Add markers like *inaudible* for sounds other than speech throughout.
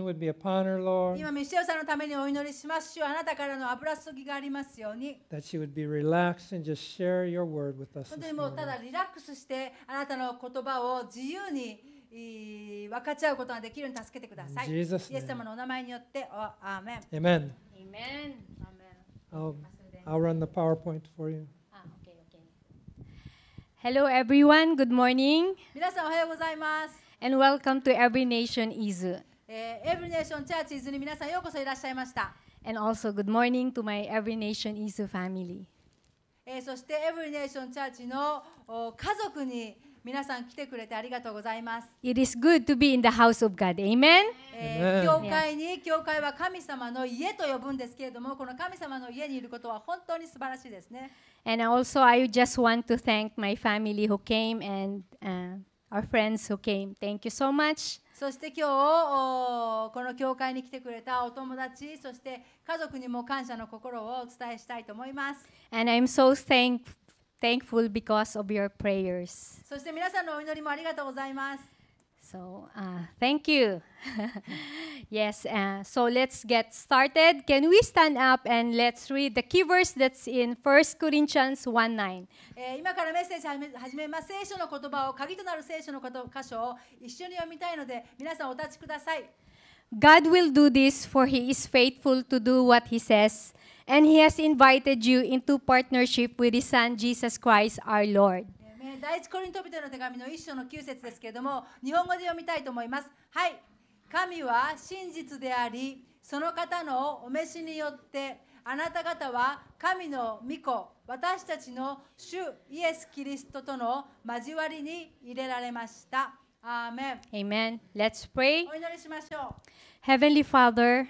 would be upon her, Lord. 今、ミシェルさんのためにお祈りします主よあなたからの油注ぎがありますように。That she would be relaxed and just share your word with us. In Jesus' name. のお名前によって、おアーメン。Amen. Amen. I'll, i I'll run the PowerPoint for you. Ah, okay, okay. Hello, everyone. Good morning, And welcome to Every Nation Izu. えー、Every Nation c h u r c h に皆さんようこそいらっしゃいました。And also good morning to my Every Nation Isu family. えー、そして Every Nation Church の家族に皆さん来てくれてありがとうございます。It is good to be in the house of God. Amen. 教会に教会は神様の家と呼ぶんですけれども、この神様の家にいることは本当に素晴らしいですね。And also I just want to thank my family who came and、uh, our friends who came. Thank you so much. そして今日この教会に来てくれたお友達そして家族にも感謝の心をお伝えしたいと思います。And I'm so thankful because of your prayers. そして皆さんのお祈りもありがとうございます。So uh, thank you. *laughs* yes, uh, so let's get started. Can we stand up and let's read the key verse that's in 1 Corinthians 1 9. 今からメッセージ始めます。聖書の言葉を、鍵となる聖書の箇所を一緒に読みたいので、皆さんお立ちください。God will do this for he is faithful to do what he says, and he has invited you into partnership with his son Jesus Christ our Lord. 第一コリント人への手紙の一章の9節ですけれども、日本語で読みたいと思います。はい。神は真実であり、その方のお召しによって、あなた方は神の御子、私たちの主イエス・キリストとの交わりに入れられました。Amen. Amen. Let's pray. お祈りししまょう。Heavenly Father,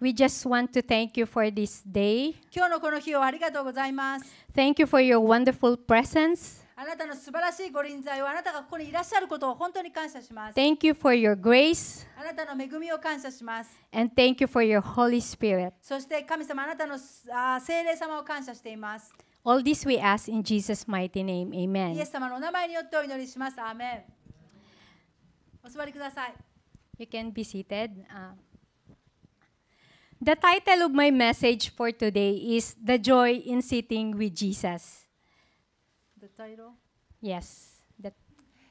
we just want to thank you for this day. Thank you for your wonderful presence. あなたの素晴らしいご臨在をあなたがここにいらっしゃることを本当に感謝します。Thank you for your grace. あなたの恵みを感謝します。And thank you for your Holy Spirit. そして神様あなたの聖霊様を感謝しています。All this we ask in Jesus' mighty name. Amen. イエス様のお名前によってお祈りします。アーメン。お座りください。You can be seated.、Uh, The title of my message for today is The Joy in Sitting with Jesus. title? Yes. That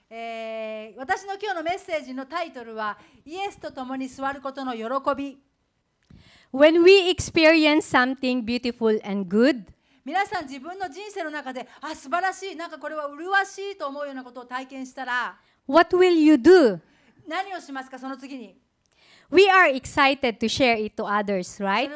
えー、私の今日のメッセージのタイトルはイエスと共に座ることの喜び When we experience something beautiful and good 皆さん自分の人生の中であ素晴らしいなんかこれは麗しいと思うようなことを体験したら What will you do? 何をしますかその次に we are excited to share it to others, right?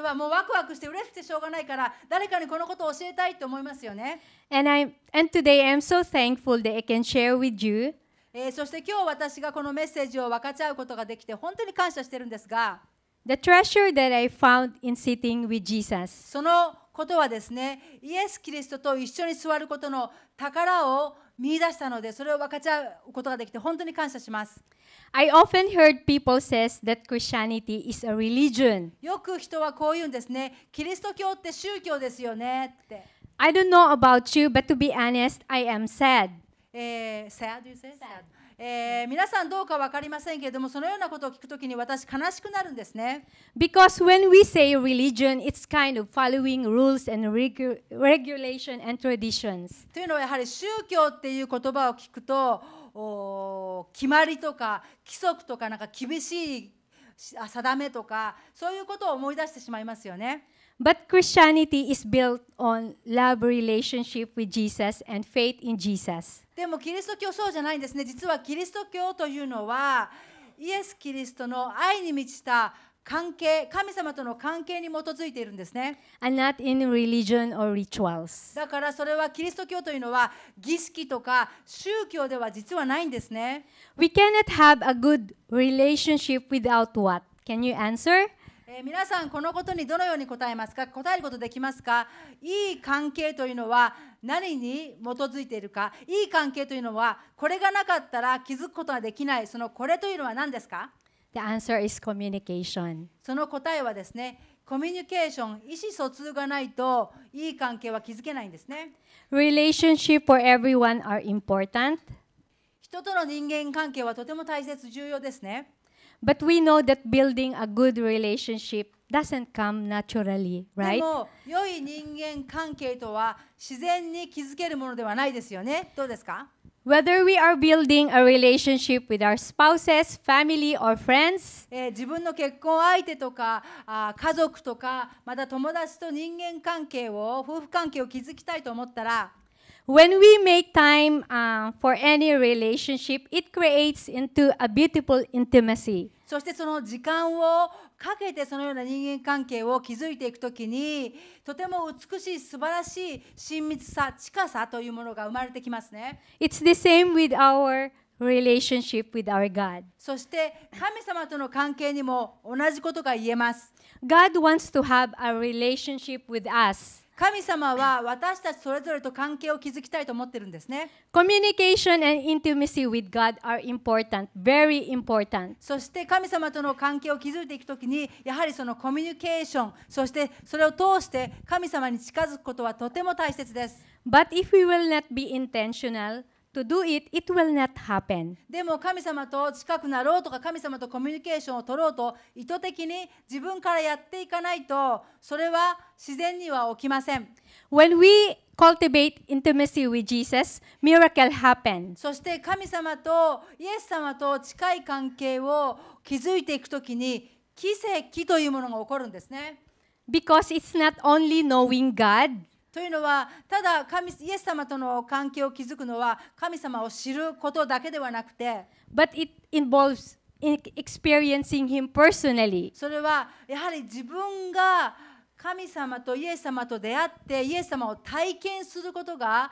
And I, and today I'm so thankful that I can share with you. えー、そして今日私がこのメッセージを分かち合うことができて本当に感謝してるんですが The treasure that I found in sitting with Jesus. そのことはですねイエス・キリストと一緒に座ることの宝を見出したのでそれを分かち合うことができて本当に感謝します。I often heard people says that Christianity is a religion. よく人はこう言うんですね。キリスト教って宗教ですよねって。I don't know about you, but to be honest, I am sad. えー、sad, you say? sad. えー、皆さんどうか分かりませんけれども、そのようなことを聞くときに私、悲しくなるんですね。Because when we say religion, it's kind of following rules and regu l a t i o n and traditions. というのは、やはり宗教っていう言葉を聞くと、お決まりとか規則とか、なんか厳しい定めとか、そういうことを思い出してしまいますよね。But Christianity is built on love relationship with Jesus and faith in Jesus. でもキリスト教そうじゃないんですね。実はキリスト教というのはイエス・キリストの愛に満ちた関係、神様との関係に基づいているんですね。And not in religion or rituals. だからそれはキリスト教というのは儀式とか宗教では実はないんですね。We cannot have a good relationship without what? Can you answer? えー、皆さんこのことにどのように答えますか答えることできますかいい関係というのは何に基づいているかいい関係というのはこれがなかったら気づくことができないそのこれというのは何ですか The answer is communication. その答えはですね、コミュニケーション、意思疎通がないといい関係は築けないんですね。Relationship for everyone are important. 人との人間関係はとても大切、重要ですね。But we know that building a good relationship doesn't come naturally, right? でも良い人間関係とは自然に築けるものではないですよね。どうですか Whether we are building a relationship with our spouses, family, or friends, 自分の結婚相手とか家族とかまた友達と人間関係を夫婦関係を築きたいと思ったら When we make time uh, for any relationship, it creates into a beautiful intimacy. そしてその時間をかけてそのような人間関係を築いていくときにとても美しい素晴らしい親密さ近さというものが生まれてきますね。It's the same with our relationship with our God. そして神様との関係にも同じことが言えます。God wants to have a relationship with us. 神様は私たちそれぞれと関係を築きたいと思ってるんですね。Communication and intimacy with God are important, very important. そして神様との関係を築いていくときに、やはりそのコミュニケーション、そしてそれを通して神様に近づくことはとても大切です。But if we will not be intentional, to do it, it will not happen. でも神様と近くなろうとか神様とコミュニケーションを取ろうと意図的に自分からやっていかないとそれは自然には起きません。When we cultivate intimacy with Jesus, miracle happen. そして神様とイエス様と近い関係を築いていくときに奇跡というものが起こるんですね。Because it's not only knowing God, というのはただ神イエス様との関係を築くのは神様を知ることだけではなくて But it involves experiencing him personally. それはやはり自分が神様とイエス様と出会ってイエス様を体験することが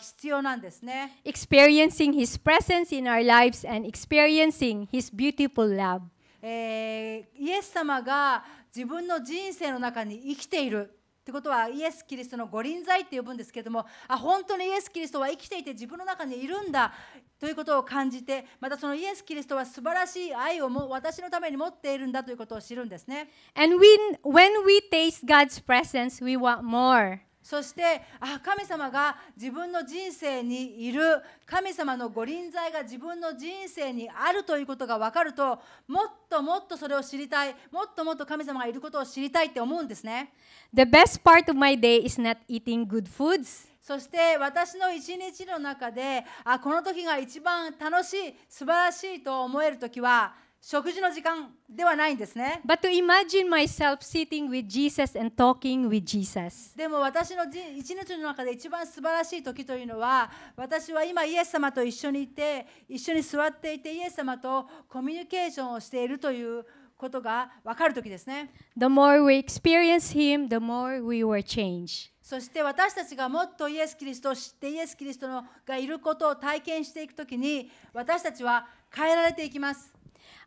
必要なんですね。Experiencing his presence in our lives and experiencing his beautiful love. えー、イエス様が自分の人生の中に生きている。ってことはイエス・キリストの五輪在って呼ぶんですけれどもあ本当にイエス・キリストは生きていて自分の中にいるんだということを感じてまたそのイエス・キリストは素晴らしい愛をも私のために持っているんだということを知るんですね。And when, when we taste God's presence, we want more. そしてあ神様が自分の人生にいる神様のご臨在が自分の人生にあるということが分かるともっともっとそれを知りたいもっともっと神様がいることを知りたいって思うんですね。The best part of my day is not eating good foods. そして私の一日の中であこの時が一番楽しい素晴らしいと思える時は食事の時間ではないんですね。But to imagine myself sitting with Jesus and talking with Jesus. でも私の一日の中で一番素晴らしい時というのは、私は今イエス様と一緒にいて、一緒に座っていてイエス様とコミュニケーションをしているということがわかる時ですね。The more we experience Him, the more we will change. そして私たちがもっとイエス・キリストを知ってイエス・キリストのがいることを体験していく時に私たちは変えられていきます。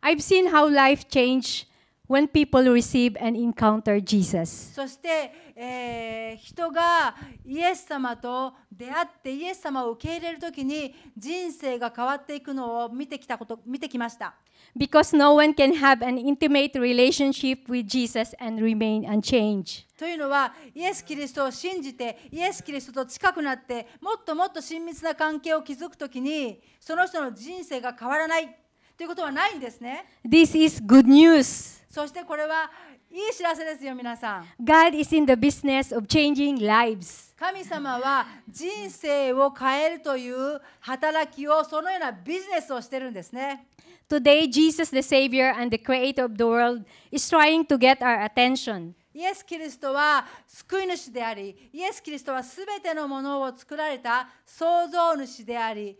I've seen how life changes when people receive and encounter Jesus. そして、えー、人がイエス様と出会ってイエス様を受け入れるときに人生が変わっていくのを見てきたこと見てきました。Because no one can have an intimate relationship with Jesus and remain unchanged. というのは、イエス・キリストを信じて、イエス・キリストと近くなって、もっともっと親密な関係を築くときに、その人の人生が変わらない。ということはないんですね。This is good news. そしてこれはいい知らせですよ、皆さん。God is in the business of changing lives. 神様は人生を変えるという働きを、そのようなビジネスをしてるんですね。Today, Jesus, the Savior and the Creator of the world, is trying to get our attention. イエス・キリストは救い主であり、イエス・キリストはすべてのものを作られた創造主であり、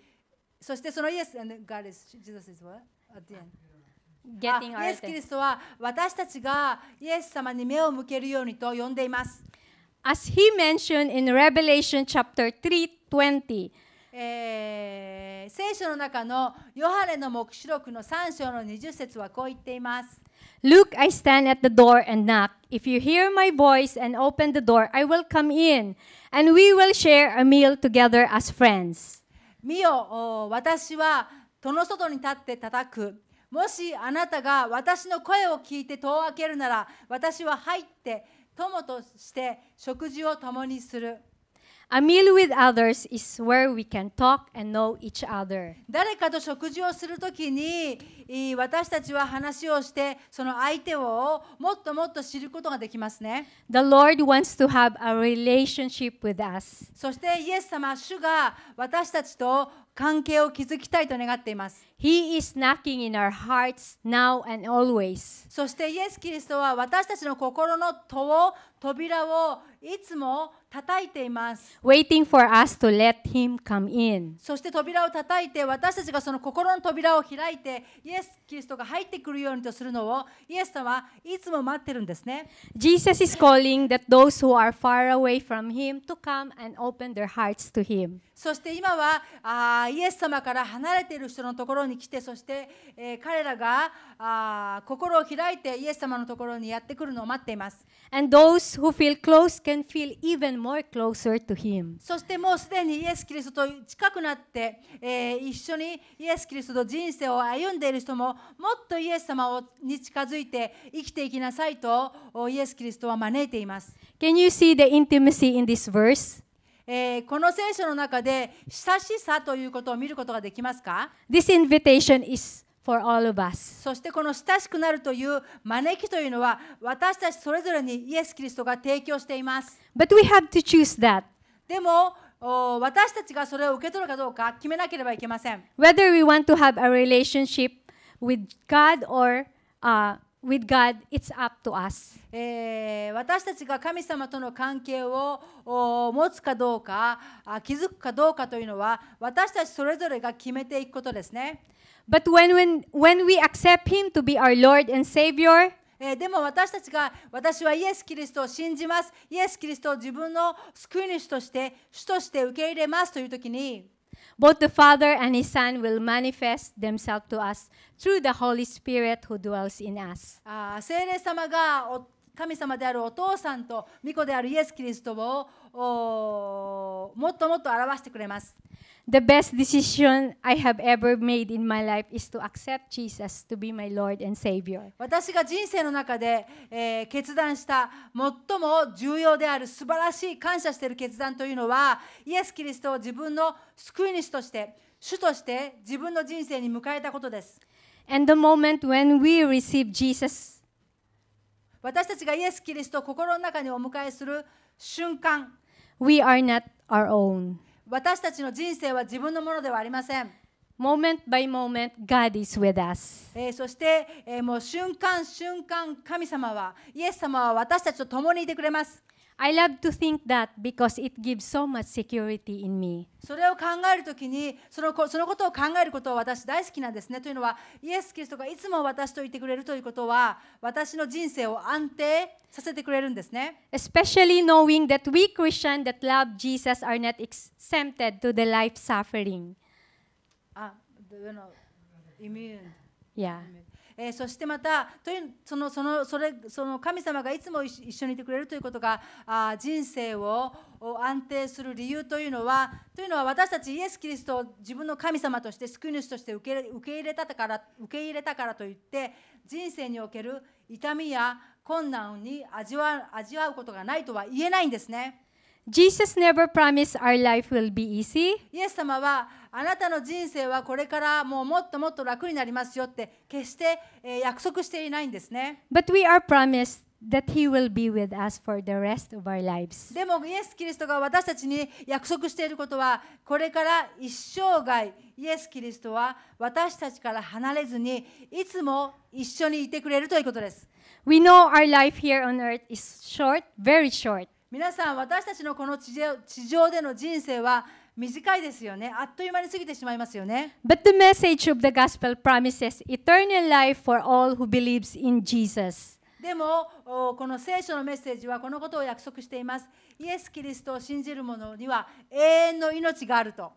そしてそのイエス、God is, Jesus is what? At the end. イエス・キリストは私たちがイエス様に目を向けるようにと呼んでいます。As he mentioned in Revelation chapter 3:20, え聖書の中のヨハネの黙示録の3章の20節はこう言っています。Look, I stand at the door and knock. If you hear my voice and open the door, I will come in, and we will share a meal together as friends. 見よ私は戸の外に立って叩くもしあなたが私の声を聞いて戸を開けるなら私は入って友として食事を共にする A meal with others is where we can talk and know each other. 誰かと食事をするときに私たちは話をしてその相手をもっともっと知ることができますね。The Lord wants to have a relationship with us. そしてイエス様、主が私たちと関係を築きたいと願っています。He is knocking in our hearts now and always. そしてイエス・キリストは私たちの心の戸を扉をいつも叩いています。Waiting for us to let him come in. そして扉を叩いて私たちがその心の扉を開いてイエス・キリストが入ってくるようにとするのをイエス様はいつも待ってるんですね。Jesus is calling that those who are far away from him to come and open their hearts to him. そして今はあイエス様から離れている人のところにに来てそして、え彼らがあ心を開いてイエス様のところにやってくるのを待っています。And those who feel close can feel even more closer to him. そしてもうすでにイエス・キリストと近くなって、えー、一緒にイエス・キリストと人生を歩んでいる人ももっとイエス様に近づいて生きていきなさいとイエス・キリストは招いています。Can you see the intimacy in this verse? えー、この聖書の中で親しさということを見ることができますか This invitation is for all of us. そしてこの親しくなるという招きというのは私たちそれぞれにイエス・キリストが提供しています。But we have to choose that. でも私たちがそれを受け取るかどうか決めなければいけません。Whether we want to have a relationship with God or、uh, with God, it's up to us. えー、私たちが神様との関係を持つかどうか、気づくかどうかというのは、私たちそれぞれが決めていくことですね。But when, when, when we accept Him to be our Lord and Savior, えでも私たちが私はイエス・キリストを信じますイエス・キリストを自分の救い主として主として受け入れますという時に both the Father and His Son will manifest themselves to us through the Holy Spirit who dwells in us. Ah, 아, 세례 삼아가 神様であるお父さんと御子であるイエス・キリストをもっともっと表してくれます。The best decision I have ever made in my life is to accept Jesus to be my Lord and Savior. 私が人生の中で、えー、決断した最も重要である素晴らしい感謝している決断というのは、イエス・キリストを自分の救い主として、主として自分の人生に迎えたことです。And the moment when we receive Jesus 私たちがイエス・キリストを心の中にお迎えする瞬間 We are not our own. 私たちの人生は自分のものではありません。Moment by moment, God is with us. えー、そして、えー、もう瞬間瞬間、神様は、イエス様は私たちと共にいてくれます。I love to think that because it gives so much security in me. それを考えるときにその、そのことを考えることは私大好きなんですね。というのは、イエス・キリストがいつも私といてくれるということは、私の人生を安定させてくれるんですね。Especially knowing that we Christians that love Jesus are not exempted to the life suffering. あ、you know, immune. Yeah. Immune. えー、そしてまたというそのそのそれその神様がいつも一緒にいてくれるということがあ人生を安定する理由というのはというのは私たちイエス・キリストを自分の神様として救い主として受け受け入れたから受け入れたからといって人生における痛みや困難に味わ味わうことがないとは言えないんですね。Jesus never promised our life will be easy. イエス様はあなたの人生はこれからもうもっともっと楽になりますよって決して約束していないんですね。But we are promised that he will be with us for the rest of our lives. でもイエス・キリストが私たちに約束していることはこれから一生涯イエス・キリストは私たちから離れずにいつも一緒にいてくれるということです。We know our life here on earth is short, very short. 皆さん私たちのこの地上での人生は短いですよね。あっという間に過ぎてしまいますよね。But the message of the gospel promises eternal life for all who believes in Jesus. でもこの聖書のメッセージはこのことを約束しています。イエス・キリストを信じる者には永遠の命があると。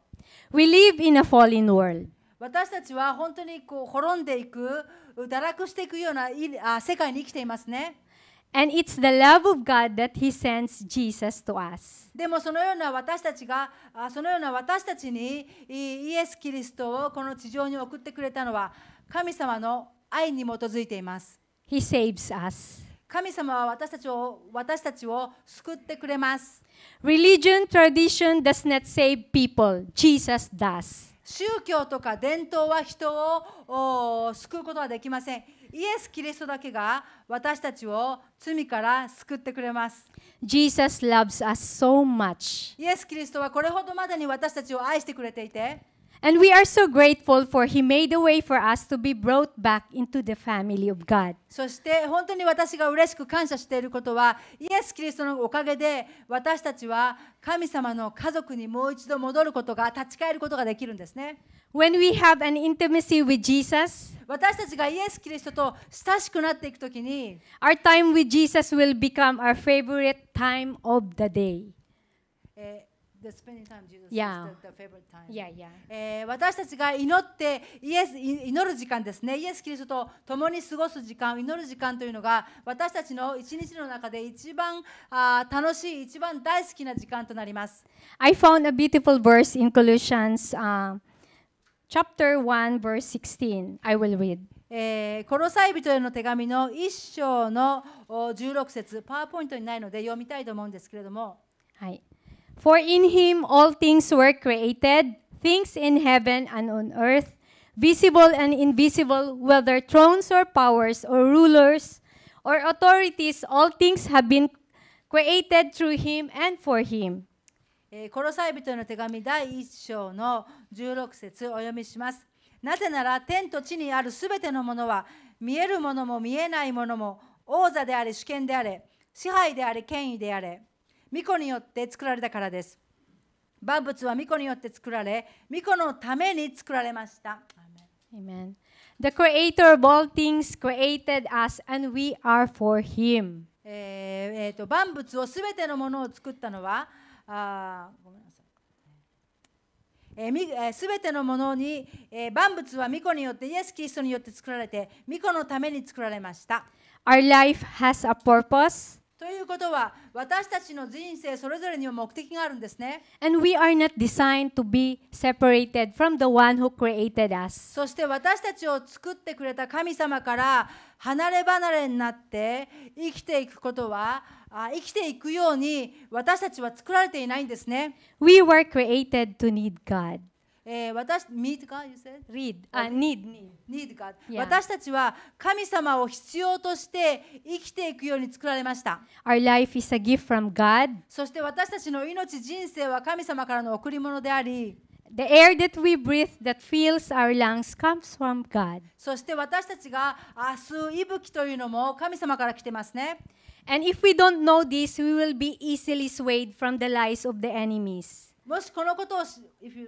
We live in a fallen world. 私たちは本当にこう滅んでいく、堕落していくような世界に生きていますね。And it's the love of God that He sends Jesus to us. でもそのような私たちが、そのような私たちにイエス・キリストをこの地上に送ってくれたのは神様の愛に基づいています。He saves us. 神様は私たちを私たちを救ってくれます。Religion, tradition does not save people. Jesus does. 宗教とか伝統は人を救うことはできません。イエス・キリストだけが私たちを罪から救ってくれます。Jesus loves us so much. イエス・キリストはこれほどまでに私たちを愛してくれていて、And we are so grateful for He made a way for us to be brought back into the family of God. そして本当に私が嬉しく感謝していることは、イエス・キリストのおかげで私たちは神様の家族にもう一度戻ることが、立ち返ることができるんですね。When we have an intimacy with Jesus, 私たちがイエス・キリストと親しくなっていくときに、our time with Jesus will become our favorite time of the day. The spending time Jesus yeah. is the, the favorite time. Yeah, yeah. 私たちが祈ってイエス祈る時間ですね。イエス・キリストと共に過ごす時間、祈る時間というのが私たちの一日の中で一番あ楽しい、一番大好きな時間となります。I found a beautiful verse in Colossians、uh, chapter 1 verse 16. I will read. えコロサイ人への手紙の一章の16節、パワーポイントにないので読みたいと思うんですけれども。はい。For in him all things were created, things in heaven and on earth, visible and invisible, whether thrones or powers or rulers or authorities, all things have been created through him and for him. コロサイ人への手紙第1章の16節お読みします。なぜなら天と地にあるすべてのものは見えるものも見えないものも王座であれ主権であれ支配であれ権威であれ。巫女によって作られたからです万物は巫女によって作られ巫女のために作られました Amen. The creator of all things created us and we are for him. えーと万物をすべてのものを作ったのはあごめんなさい。えー、全てのものに、えー、万物は巫女によってイエス・キリストによって作られて巫女のために作られました。Our life has a purpose. ということは私たちの人生それぞれには目的があるんですね。And we are not designed to be separated from the one who created us. そして私たちを作ってくれた神様から離れ離れになって生きていくことは生きていくように私たちは作られていないんですね。We were created to need God. 私私たちは神様を必要として生きていくように作られました Our life is a gift from God そして私たちの命人生は神様からの贈り物であり The air that we breathe that fills our lungs comes from God. そして私たちが明日息吹というのも神様から来てますね。And if we don't know this, we will be easily swayed from the lies of the enemies. もしこのことを、if be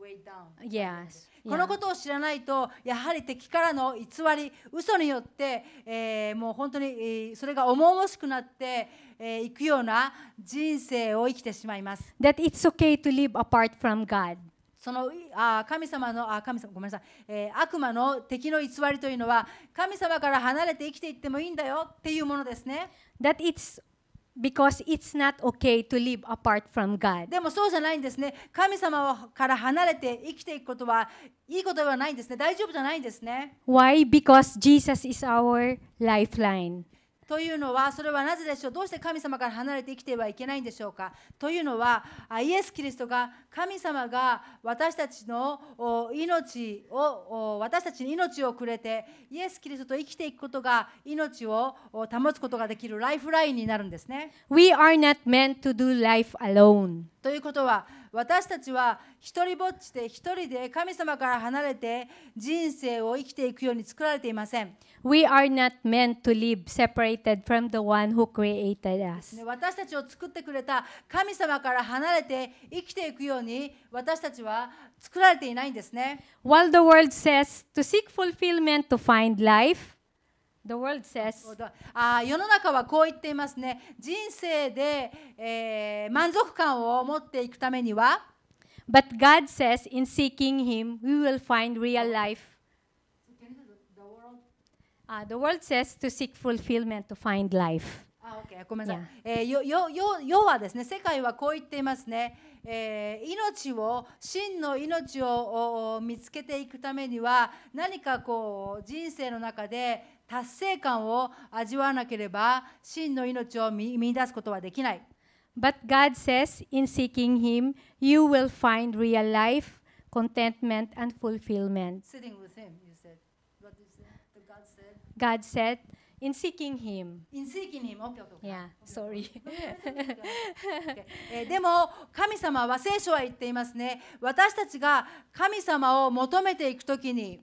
way down. Yes. このことを知らないと、やはり敵からの偽り、嘘によって、えー、もう本当に、それが重々しくなって、えー、いくような人生を生きてしまいます。That it's okay to live apart from God. そのあ神様のあ神様ごめんなさい、えー、悪魔の敵の偽りというのは神様から離れて生きていってもいいんだよっていうものですね。That it's Because it's not okay to live apart from God. でもそうじゃないんですね。神様から離れて生きていくことはいいことではないんですね。大丈夫じゃないんですね。Why? Because Jesus is our lifeline. というのはそれはなぜでしょうどうして神様から離れて生きてはいけないんでしょうかというのはイエス・キリストが神様が私たちの命を私たちに命をくれてイエス・キリストと生きていくことが命を保つことができるライフラインになるんですね。We are not meant to do life alone. ということは私たちは一人ぼっちで一人で神様から離れて人生を生きていくように作られていません。We are not meant to live separated from the one who created us. 私たちを作ってくれた神様から離れて生きていくように私たちは作られていないんですね。While the world says to seek fulfillment to find life, The world says, あ世の中はこう言っていますね。人生で、えー、満足感を持っていくためには、But God says, in seeking Him, we will find real life. Uh, the world says to seek fulfillment to find life. あ、OK、ごめんなさい。Yeah. えー、よよよ世はですね、世界はこう言っていますね。えー、命を真の命を見つけていくためには何かこう人生の中で達成感を味わわなければ真の命を見出すことはできない。But God says, in seeking Him, you will find real life, contentment, and fulfillment. Sitting with Him, you said. What did you say? God said. God said, in seeking Him. In seeking Him, okay, okay. okay. Yeah, sorry. okay. えでも、神様は聖書は言っていますね。私たちが神様を求めていくときに、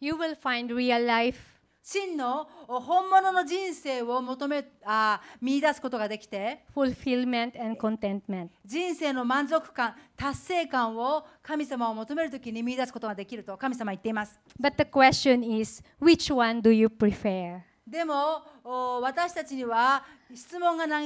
you will find real life. 真の本物の人生を求めあ見出すことができて fulfillment and contentment 人生の満足感達成感を神様を求めるときに見出すことができると神様は言っています But the question is which one do you prefer? でも私たちには質問が投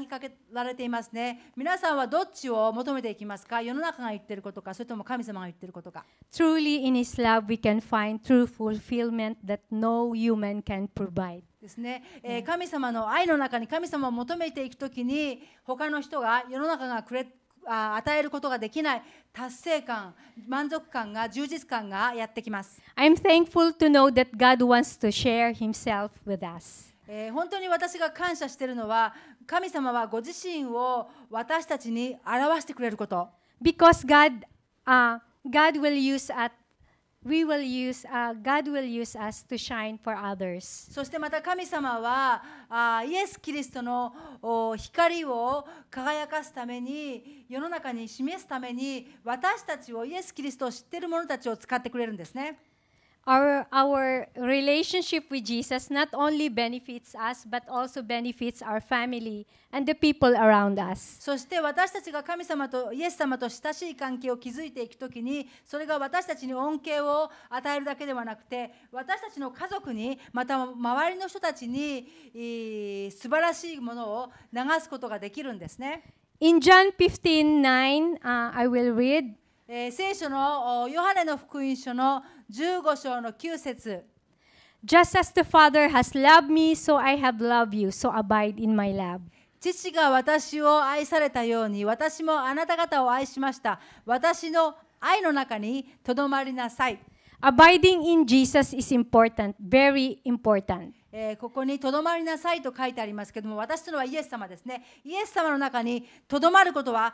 げかけられていますね。皆さんはどっちを求めていきますか世の中が言っていることか、それとも神様が言っていることか。Truly in His love we can find true fulfillment that no human can provide. ですね、えー、神様の愛の中に神様を求めていくときに他の人が世の中がくれあ与えることができない達成感、満足感が、充実感がやってきます。I'm thankful to know that God wants to share Himself with us. 本当に私が感謝しているのは、神様はご自身を私たちに表してくれること。Because God,、uh, God will use at we will use, uh, God will use us to shine for others. そしてまた神様はあイエス・キリストの光を輝かすために世の中に示すために私たちをイエス・キリストを知っている者たちを使ってくれるんですね。our, our relationship with Jesus not only benefits us, but also benefits our family and the people around us. そして私たちが神様とイエス様と親しい関係を築いていくときに、それが私たちに恩恵を与えるだけではなくて、私たちの家族に、また周りの人たちに、素晴らしいものを流すことができるんですね。In John 15:9, uh, I will read. 聖書のヨハネの福音書の15章の9節 Just as the Father has loved me, so I have loved you, so abide in my love. 父が私を愛されたように私もあなた方を愛しました。私の愛の中にとどまりなさい。Abiding in Jesus is important, very important. えー、ここにとどまりなさいと書いてありますけども私というのはイエス様ですね。イエス様の中にとどまることは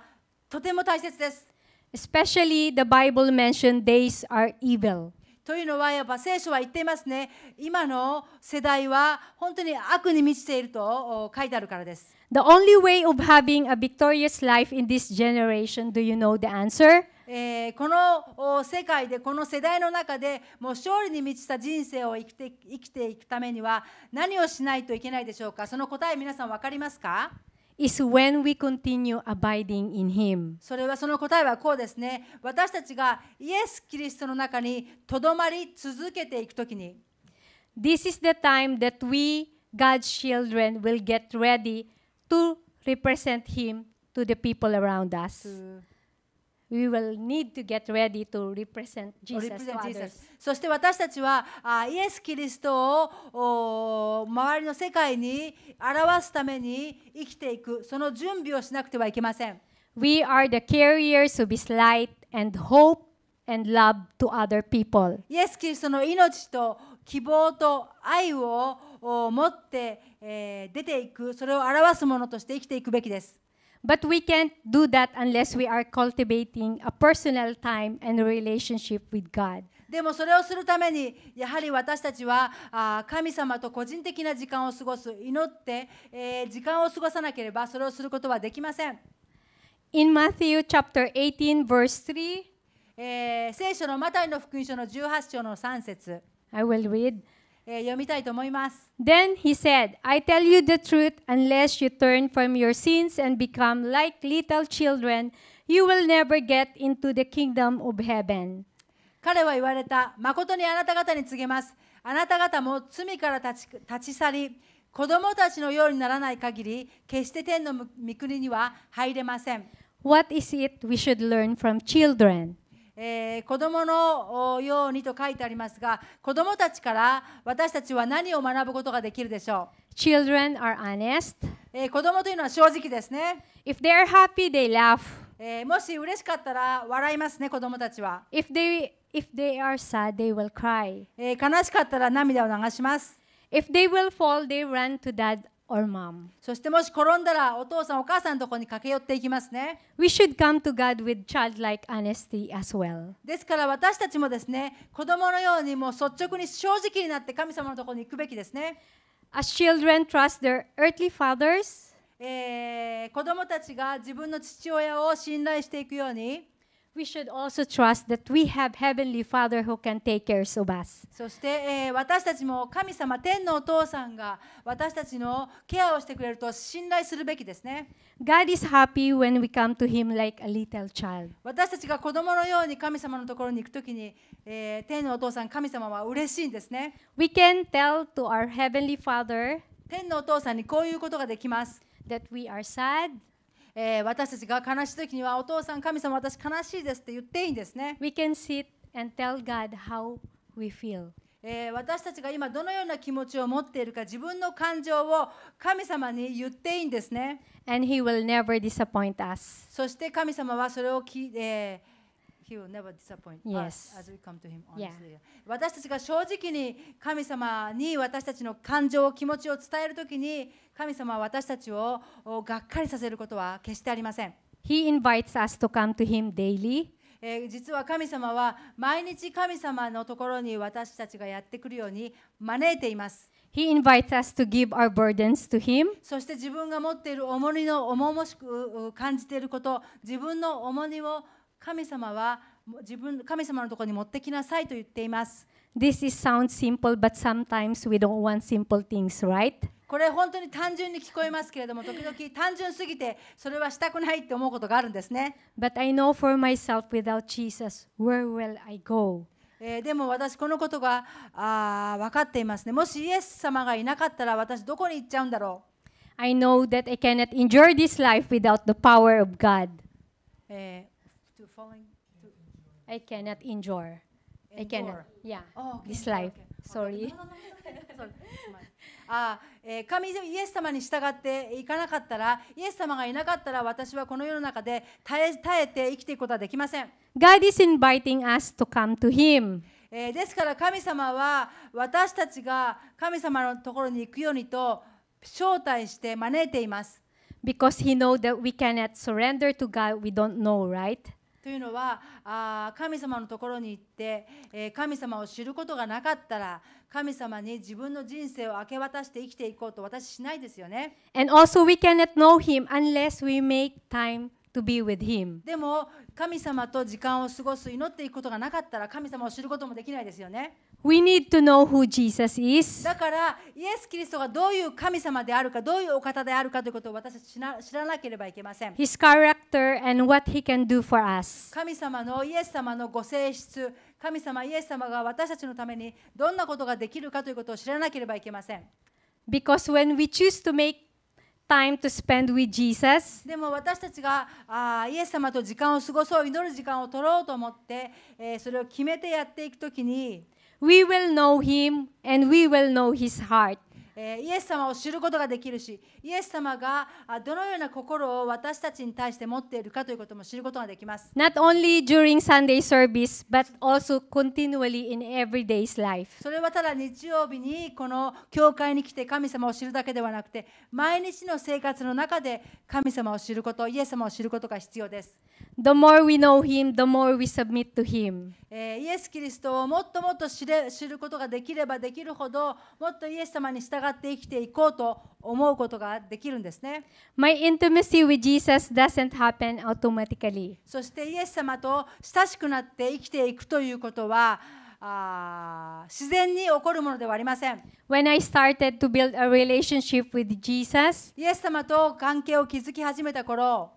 とても大切です。Especially the Bible mentioned days are evil. というのはやっぱ聖書は言っていますね今の世代は本当に悪に満ちていると書いてあるからです The only way of having a victorious life in this generation do you know the answer? えー、この世界でこの世代の中でもう勝利に満ちた人生を生きて生きていくためには何をしないといけないでしょうかその答え皆さん分かりますか is when we continue abiding in Him. それはその答えはこうですね。私たちがイエス・キリストの中にとどまり続けていくときに。This is the time that we, God's children, will get ready to represent Him to the people around us. We will need to get ready to represent Jesus. そして私たちはあイエス・キリストをお周りの世界に表すために生きていく、その準備をしなくてはいけません。We are the carriers of his light and hope and love to other people. イエス・キリストの命と希望と愛を持って、えー、出ていく、それを表すものとして生きていくべきです。But we can't do that unless we are cultivating a personal time and a relationship with God. でもそれをするためにやはり私たちはあ神様と個人的な時間を過ごす祈って、えー、時間を過ごさなければそれをすることはできません。In Matthew chapter 18 verse 3、えー、聖書のマタイの福音書の18章の3節 I will read Eh, then he said, I tell you the truth, unless you turn from your sins and become like little children, you will never get into the kingdom of heaven. 彼は言われた、誠にあなた方に告げます。あなた方も罪から立ち立ち去り、子供たちのようにならない限り、決して天の御国には入れません。What is it we should learn from children? えー、子供のようにと書いてありますが、子供たちから私たちは何を学ぶことができるでしょう Children are honest. えー、子供というのは正直ですね。If they are happy, they laugh. えー、もし嬉しかったら笑いますね、子供たちは。If they, if they are sad, they will cry. えー、悲しかったら涙を流します。If they will fall, they run to dad or mom. そしてもし転んだらお父さんお母さんのところに駆け寄っていきますね。We should come to God with childlike honesty as well. ですから私たちもですね、子供のようにもう率直に正直になって神様のところに行くべきですね。As children trust their earthly fathers, えー、子供たちが自分の父親を信頼していくように。we should also trust that we have Heavenly Father who can take care of us. そして、えー、私たちも神様、天のお父さんが私たちのケアをしてくれると信頼するべきですね。God is happy when we come to Him like a little child. 私たちが子供のように神様のところに行くときに、えー、天のお父さん、神様は嬉しいんですね。We can tell to our Heavenly Father 天のお父さんにこういうことができます。that we are sad えー、私たちが悲しい時にはお父さん神様私悲しいですって言っていいんですね。We can sit and tell God how we feel. えー、私たちが今どのような気持ちを持っているか自分の感情を神様に言っていいんですね。And he will never disappoint us. そして神様はそれをき、えー He will never disappoint us as we come to Him honestly. 私たちが正直に神様に私たちの感情、気持ちを伝えるときに神様は私たちをがっかりさせることは決してありません。He invites us to come to Him daily. え実は神様は毎日神様のところに私たちがやってくるように招いています。He invites us to give our burdens to Him. そして自分が持っている重荷の重々しく感じていること、自分の重荷を神様は自分神様のところに持ってきなさいと言っています。This is sound simple, but sometimes we don't want simple things, right? これ本当に単純に聞こえますけれども、時々単純すぎてそれはしたくないって思うことがあるんですね。But I know for myself without Jesus, where will I go? えでも私このことがあ分かっていますね。もしイエス様がいなかったら私どこに行っちゃうんだろう ?I know that I cannot enjoy this life without the power of God. え to falling to I cannot endure. I cannot. Yeah. Oh, okay. This life. Okay. Sorry. あえー、神イエス様に従っていかなかったら、イエス様がいなかったら、私はこの世の中で耐え耐えて生きていくことはできません。God is inviting us to come to Him. えー、ですから神様は私たちが神様のところに行くようにと招待して招いています。Because He knows that we cannot surrender to God, we don't know, right? というのはあ神様のところに行って、えー、神様を知ることがなかったら神様に自分の人生を明け渡して生きていこうと私しないですよね。And also we cannot know him unless we make time to be with Him. でも神様と時間を過ごす祈っていくことがなかったら神様を知ることもできないですよね。We need to know who Jesus is. だからイエス・キリストがどういう神様であるかどういうお方であるかということを私たち知ら知らなければいけません。His character and what He can do for us. 神様のイエス様のご性質神様イエス様が私たちのためにどんなことができるかということを知らなければいけません。Because when we choose to make time to spend with Jesus. でも私たちがあイエス様と時間を過ごそう、祈る時間を取ろうと思って、えー、それを決めてやっていくときに、We will know him and we will know his heart. えイエス様を知ることができるしイエス様がどのような心を私たちに対して持っているかということも知ることができます。Not only during Sunday service, but also continually in everyday's life. それはただ日曜日にこの教会に来て神様を知るだけではなくて毎日の生活の中で神様を知ること、イエス様を知ることが必要です。The more we know Him, the more we submit to Him. えー、イエス・キリストをもっともっと知れ知ることができればできるほどもっとイエス様に従って生きていこうと思うことができるんですね。My intimacy with Jesus doesn't happen automatically. そしてイエス様と親しくなって生きていくということはあ自然に起こるものではありません。When I started to build a relationship with Jesus, イエス様と関係を築き始めた頃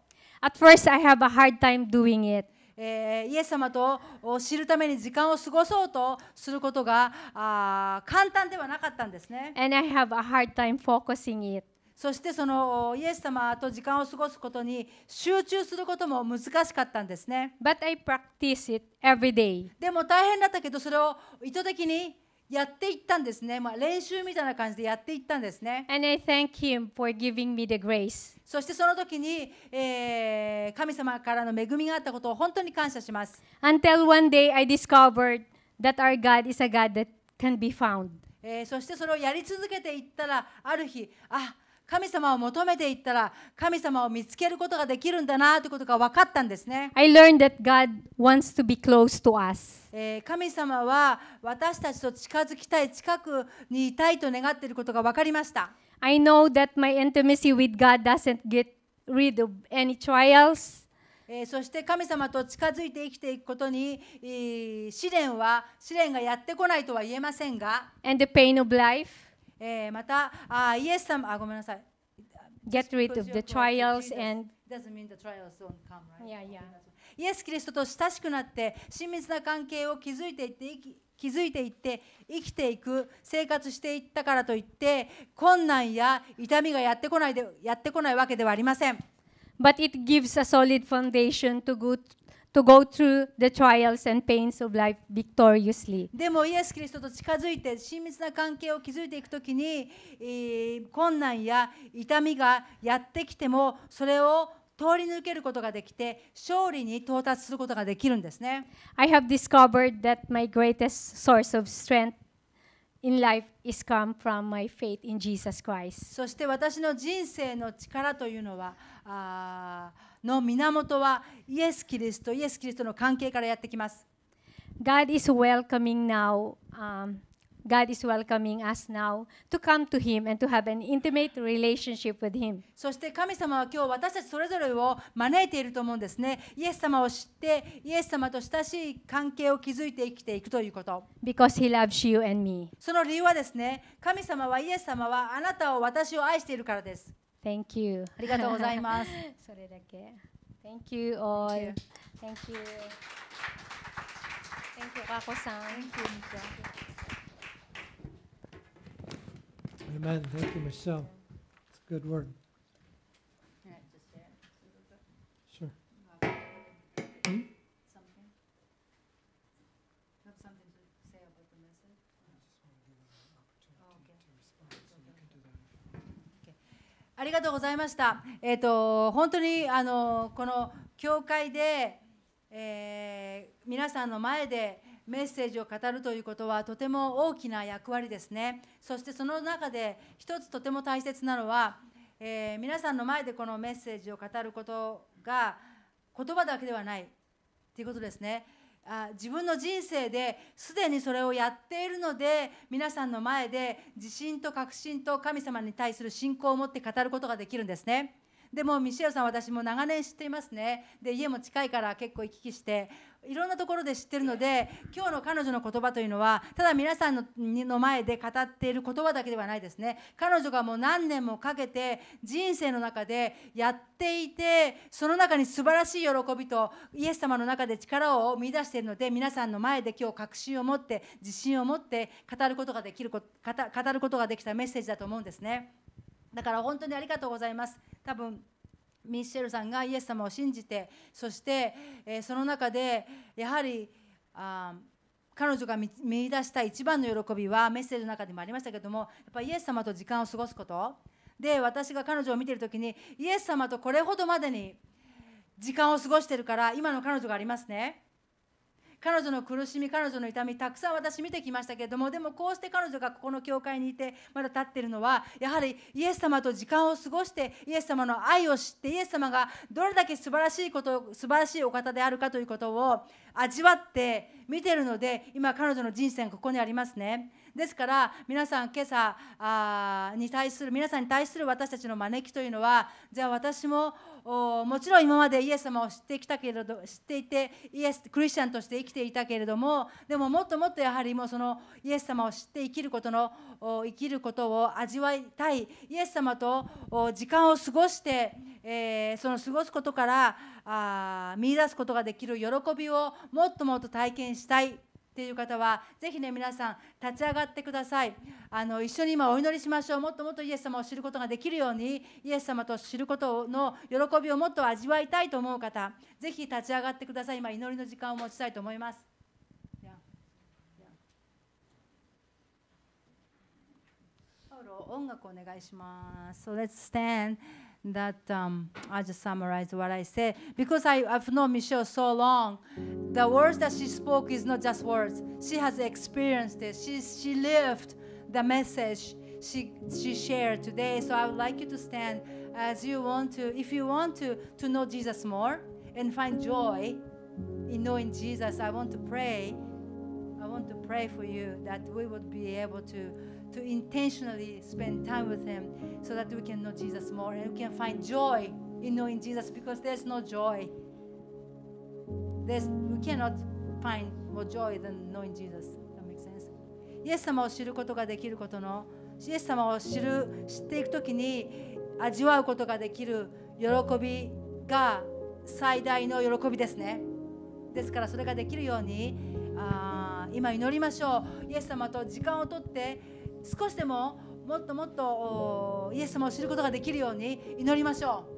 At first, I have a hard time doing it. えイエス様と知るために時間を過ごそうとすることがあ簡単ではなかったんですね。And I have a hard time focusing it. そしてそのイエス様と時間を過ごすことに集中することも難しかったんですね。But I practice it every day. でも大変だったけどそれを意図的にやっていったんですね。まあ、練習みたいな感じでやっていったんですね。And I thank him for giving me the grace. そしてその時に、えー、神様からの恵みがあったことを本当に感謝します。Until one day I discovered that our God is a God that can be found. えー、そしてそれをやり続けていったら、ある日、あ神様を求めていったら神様を見つけることができるんだなということが分かったんですね。I learned that God wants to be close to us. 神様は私たちと近づきたい、近くにいたいと願っていることが分かりました。I know that my intimacy with God doesn't get rid of any trials. えそして神様と近づいて生きていくことに、試練は試練がやってこないとは言えませんが And the pain of life. えー、またあイエス様あごめんなさい get rid of the trials and doesn't mean the trials don't come right yeah yeah イエス・キリストと親しくなって親密な関係を築いていって築いていって生きていく生活していったからといって困難や痛みがやってこないでやってこないわけではありません。But it gives a solid foundation to go to go through the trials and pains of life victoriously. でも、イエス・キリストと近づいて、親密な関係を築いていくときに、え困難や痛みがやってきても、それを通り抜けることができて、勝利に到達することができるんですね。I have discovered that my greatest source of strength in life is come from my faith in Jesus Christ. そして私の人生の力というのは、あの源はイエス・キリスト、イエス・キリストの関係からやってきます。God is welcoming now,、um, God is welcoming us now to come to Him and to have an intimate relationship with Him. そして神様は今日私たちそれぞれを招いていると思うんですね。イエス様を知って、イエス様と親しい関係を築いて生きていくということ。Because He loves you and me. その理由はですね、神様はイエス様はあなたを私を愛しているからです。Thank you. ありがとうございます。それだけ。Thank *laughs* *laughs* *laughs* you all. Thank you. Thank you. Thank you, Kako-san. Thank you, Amen. Thank you, Michelle. It's a good word. ございました。えっ、ー、と本当にあのこの教会で、えー、皆さんの前でメッセージを語るということはとても大きな役割ですね。そしてその中で一つとても大切なのは、えー、皆さんの前でこのメッセージを語ることが言葉だけではないということですね。あ自分の人生ですでにそれをやっているので皆さんの前で自信と確信と神様に対する信仰を持って語ることができるんですね。でもミシェルさん私も長年知っていますねで家も近いから結構行き来していろんなところで知ってるので今日の彼女の言葉というのはただ皆さんのの前で語っている言葉だけではないですね彼女がもう何年もかけて人生の中でやっていてその中に素晴らしい喜びとイエス様の中で力を見出しているので皆さんの前で今日確信を持って自信を持って語ることができる語ることができたメッセージだと思うんですね。だから本当にありがとうございます多分ミッシェルさんがイエス様を信じてそして、えその中でやはりあ彼女が見いだした一番の喜びはメッセージの中でもありましたけどもやっぱイエス様と時間を過ごすことで私が彼女を見てる時にイエス様とこれほどまでに時間を過ごしてるから今の彼女がありますね彼女の苦しみ彼女の痛みたくさん私見てきましたけれどもでもこうして彼女がここの教会にいてまだ立ってるのはやはりイエス様と時間を過ごしてイエス様の愛を知ってイエス様がどれだけ素晴らしいこと素晴らしいお方であるかということを味わって見てるので今彼女の人生がここにありますね。ですから皆さん今朝あに対する皆さんに対する私たちの招きというのはじゃあ私ももちろん今までイエス様を知ってきたけれど知っていてイエスクリスチャンとして生きていたけれどもでももっともっとやはりもうそのイエス様を知って生きることの生きることを味わいたいイエス様と時間を過ごして、えー、その過ごすことからあ見いだすことができる喜びをもっともっと体験したいっていう方はぜひね皆さん立ち上がってくださいあの一緒に今お祈りしましょうもっともっとイエス様を知ることができるようにイエス様と知ることの喜びをもっと味わいたいと思う方ぜひ立ち上がってください今祈りの時間を持ちたいと思います音楽お願いします。So let's stand. that um, I just summarized what I said. Because I, have known Michelle so long, the words that she spoke is not just words. She has experienced it. She, she lived the message she, she shared today. So I would like you to stand as you want to, if you want to, to know Jesus more and find joy in knowing Jesus, I want to pray. I want to pray for you that we would be able to to intentionally spend time with Him so that we can know Jesus more and we can find joy in knowing Jesus because there's no joy. There's, we cannot find more joy than knowing Jesus. That makes sense. イエス様を知ることができることの、イエス様を知る知っていくときに味わうことができる喜びが最大の喜びですね。ですからそれができるようにあ今祈りましょう。イエス様と時間をとって少しでももっともっとイエス様を知ることができるように祈りましょう。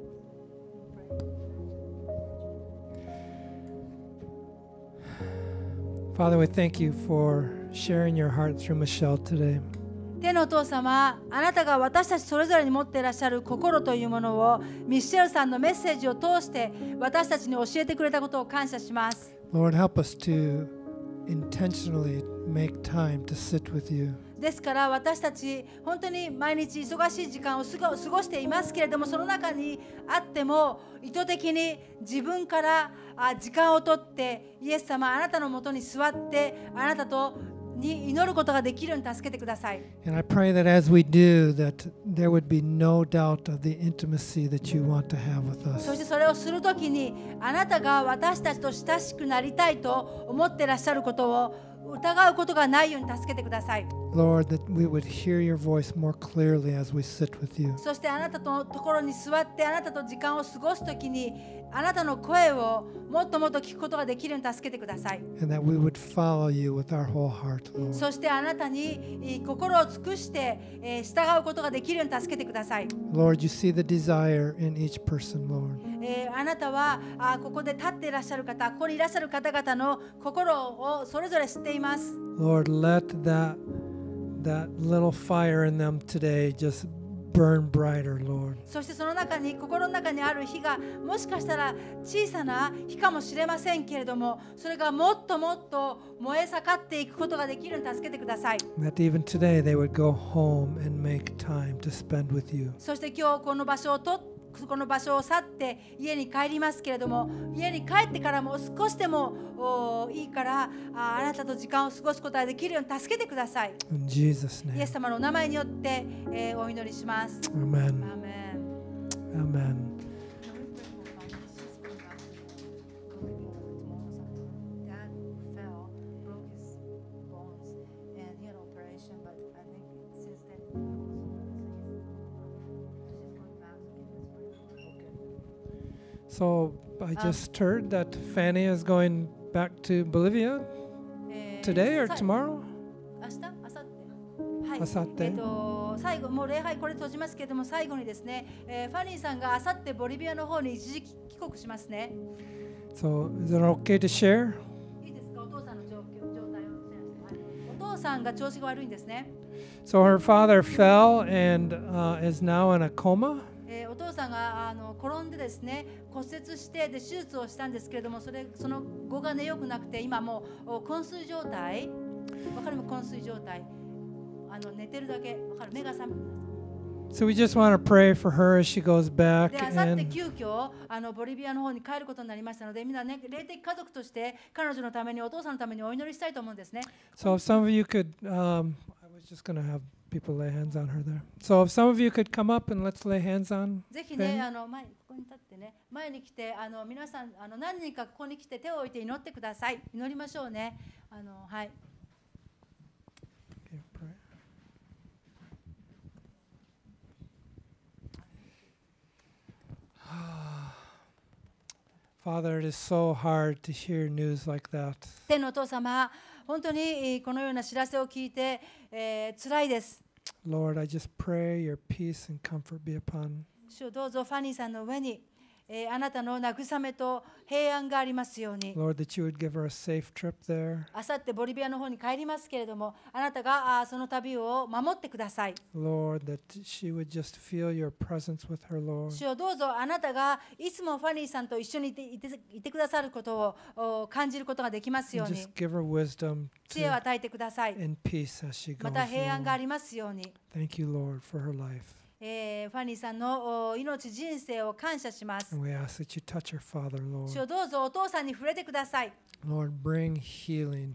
Father, we thank you for sharing your heart through Michelle today. 天のお父様、あなたが私たちそれぞれに持っていらっしゃる心というものをミシェルさんのメッセージを通して私たちに教えてくれたことを感謝します。Lord, help us to intentionally make time to sit with you. ですから私たち本当に毎日忙しい時間を過ごしていますけれどもその中にあっても意図的に自分から時間をとってイエス様あなたのもとに座ってあなたとに祈ることができるように助けてください。And I pray that as we do, t h e r e would be no doubt of the intimacy that you want to have with us. そしてそれをするときに、あなたが私たちと親しくなりたいと思ってらっしゃることを疑うことがないように助けてください Lord, that we would hear your voice more clearly as we sit with y そしてあなたのところに座ってあなたと時間を過ごすときにあなたの声をもっともっと聞くことができるように助けてください。Heart, そしてあなたに心を尽くして従うことができるように助けてください。Lord, you see the desire in each person, Lord. あなたはここで立っていらっしゃる方、ここにいらっしゃる方々の心をそれぞれ知っています。Lord, let that, that little fire in them today just burn brighter, Lord. そしてその中に心の中にある火がもしかしたら小さな火かもしれませんけれどもそれがもっともっと燃え盛っていくことができるように助けてください。That even today they would go home and make time to spend with you. そして今日この場所を取ってこの場所を去って家に帰りますけれども家に帰ってからも少しでもいいからあなたと時間を過ごすことができるように助けてください。イエス様のお名前によって、えー、お祈りします。アメンアメン So I um, just um, heard that Fanny is going back to Bolivia eh, today or tomorrow? 明日はい、えっと最後もう礼拝これ閉じますけれども最後にですね、えー、ファニーさんがあさってボリビアの方に一時帰国しますね。So eh, is it okay to share? いいですかお父さんの状況状態をお父さんが調子が悪いんですね。So her father fell and、uh, is now in a coma. えー、お父さんがあの転んでですね骨折してで手術をしたんですけれどもそれその後がね良くなくて今もう昏睡状態わかる昏睡状態あの寝てるだけわかる目が覚め So we just want to pray for her as she goes back. て急遽あのボリビアの方に帰ることになりましたので、ね、霊的家族として彼女のためにお父さんのためにお祈りしたいと思うんですね。So if some of you could, um, I was just going to have people lay hands on her there. So if some of you could come up and let's lay hands on. ぜひね、あの前ここに立ってね、前に来てあの皆さんあの何人かここに来て手を置いて祈ってください。祈りましょうね。あのはい。Father, it is so hard to hear news like that. 天のお父様。本当にこのような知らせを聞いて、えー、辛いです。Lord, I just pray your peace and comfort be upon. 主どうぞファニーさんの上に。えー、あなたの慰めと平安がありますように。あさってボリビアの方に帰りますけれども、あなたがあその旅を守ってください。主よどうぞあなたがいつもファニーさんと一緒に行っていていてくださることを感じることができますように。知恵を与えてください。また平安がありますように。Thank you, Lord, for her life. えー、ファニーさんの命、人生を感謝します。We ask that you touch her father, Lord. 主よどうぞお父さんに触れてください。Lord, bring healing.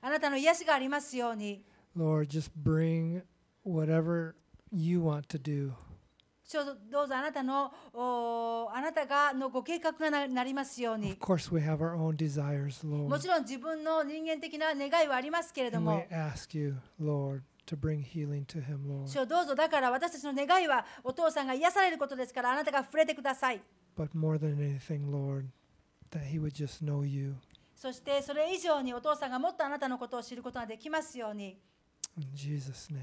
あなたの癒しがありますように。Lord, just bring whatever you want to do. 主よどうぞあなたのおあなたがのご計画がななりますように。Of course we have our own desires, Lord. もちろん自分の人間的な願いはありますけれども。And we ask you, Lord. To bring healing to him, Lord. 主どうぞだから私たちの願いはお父さんが癒されることですからあなたが触れてください。Anything, Lord, そしてそれ以上にお父さんがもっとあなたのことを知ることができますように。Jesus name.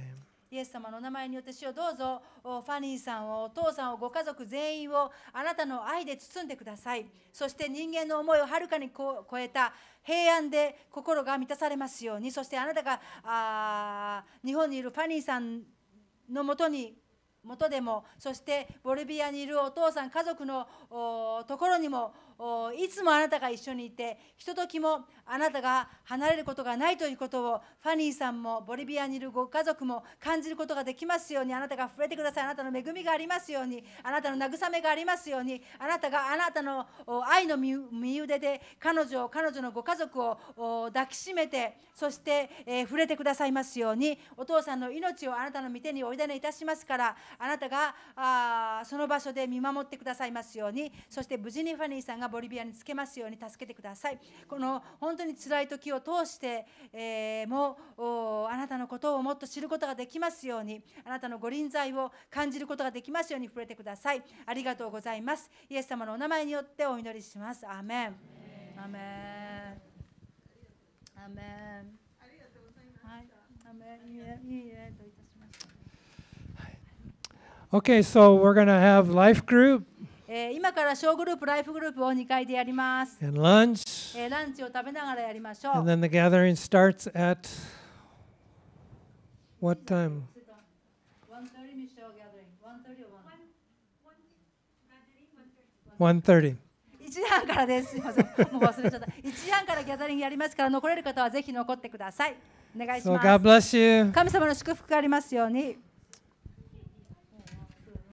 イエス様の名前によって主をどうぞファニーさんをお父さんをご家族全員をあなたの愛で包んでくださいそして人間の思いをはるかに超えた平安で心が満たされますようにそしてあなたがあ日本にいるファニーさんのもとに元でもそしてボルビアにいるお父さん家族のところにもいつもあなたが一緒にいてひとときもあなたが離れることがないということをファニーさんもボリビアにいるご家族も感じることができますようにあなたが触れてくださいあなたの恵みがありますようにあなたの慰めがありますようにあなたがあなたの愛の身腕で彼女を彼女のご家族を抱きしめてそして、え触れてくださいますようにお父さんの命をあなたの御手においだねいたしますからあなたがあその場所で見守ってくださいますようにそして無事にファニーさんがボリビアにつけますように助けてくださいこの本当につらい時を通して、えー、もあなたのことをもっと知ることができますようにあなたのご臨在を感じることができますように触れてくださいありがとうございますイエス様のお名前によってお祈りしますアメンアメンアメンありがとうございましはい、アメンいいえいいえといたしました Okay, so we're g o n n a have life group. え今から小グループ、ライフグループを2回でやります。And lunch. えランチを食べながらやりましょう。And then the gathering starts at what time? 1:30. 1時半からです。すみません。もう忘れちゃった。1時半からギャザリングやりますから、残れる方はぜひ残ってください。お願いします。So、God bless you. 神様の祝福がありますように。